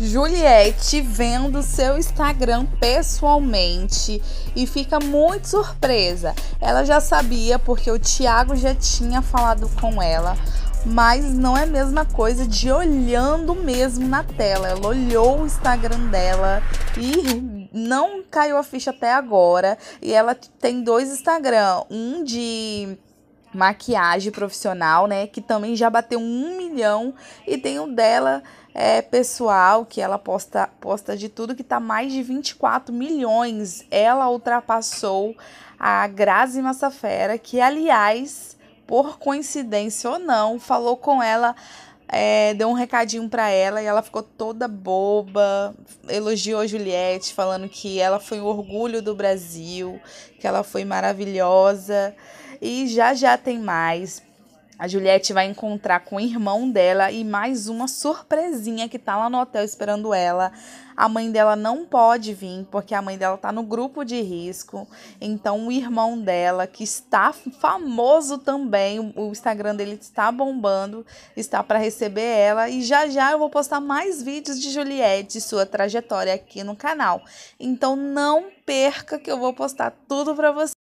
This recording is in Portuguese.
Juliette vendo seu Instagram pessoalmente e fica muito surpresa. Ela já sabia porque o Thiago já tinha falado com ela, mas não é a mesma coisa de olhando mesmo na tela. Ela olhou o Instagram dela e não caiu a ficha até agora. E ela tem dois Instagram, um de maquiagem profissional, né? Que também já bateu um milhão. E tem o um dela é, pessoal, que ela posta, posta de tudo, que tá mais de 24 milhões. Ela ultrapassou a Grazi Massafera, que, aliás, por coincidência ou não, falou com ela é, deu um recadinho para ela e ela ficou toda boba, elogiou a Juliette, falando que ela foi o orgulho do Brasil, que ela foi maravilhosa. E já já tem mais. A Juliette vai encontrar com o irmão dela e mais uma surpresinha que tá lá no hotel esperando ela. A mãe dela não pode vir porque a mãe dela tá no grupo de risco. Então o irmão dela, que está famoso também, o Instagram dele está bombando, está para receber ela e já já eu vou postar mais vídeos de Juliette e sua trajetória aqui no canal. Então não perca que eu vou postar tudo para você.